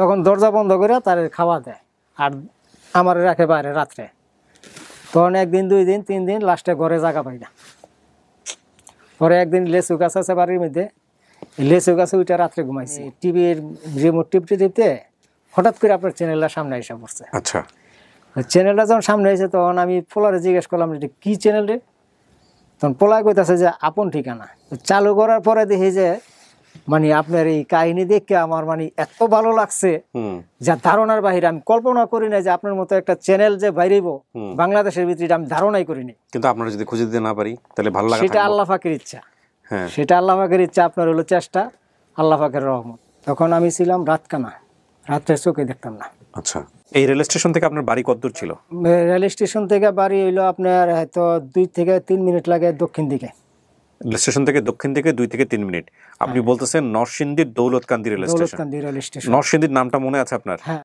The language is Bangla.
তখন দরজা বন্ধ করে তার খাওয়া দেয় আর আমার রাখে বাইরে রাত্রে তখন একদিন দুই দিন তিন দিন লাস্টে ঘরে জায়গা পাই না পরে একদিন লেচু গাছ আছে বাড়ির মধ্যে লেচু গাছে ওইটা রাত্রে ঘুমাইছি টিভির রিমোট টিপটি টিপতে হঠাৎ করে আপনার চ্যানেলটা সামনে এসে পড়ছে আচ্ছা চ্যানেলটা যখন সামনে এসে তখন আমি পোলারে জিজ্ঞেস করলাম এটা কী চ্যানেল রে তখন পোলায় কইতাছে যে আপন ঠিকানা চালু করার পরে দেখি যে মানে আপনার এই কাহিনী দেখে আমার মানে এত ভালো লাগছে যা ধারণার বাহিরে আমি কল্পনা করি না যে আপনার মতো একটা চ্যানেল যে বাইরেব বাংলাদেশের ভিতরে আমি ধারণাই করিনি কিন্তু আপনারা যদি খুঁজে দিতে না পারি তাহলে ভালো লাগে হ্যাঁ। সেটা আল্লাহ ফাকের ইচ্ছা সেটা আল্লাহ ফাকের ইচ্ছা আপনার হলো চেষ্টা আল্লাহ ফাকের রহমত তখন আমি ছিলাম রাতকানা রাত্রে চোখে দেখতাম না আচ্ছা এই রেল স্টেশন থেকে আপনার বাড়ি কতদূর ছিল রেল স্টেশন থেকে বাড়ি হইলো আপনার হয়তো দুই থেকে তিন মিনিট লাগে দক্ষিণ দিকে স্টেশন থেকে দক্ষিণ থেকে দুই থেকে তিন মিনিট আপনি হ্যাঁ। বলতেছেন নরসিন্দির দৌলতকান্দি রেল স্টেশন নরসিন্দির নামটা মনে আছে আপনার হ্যাঁ।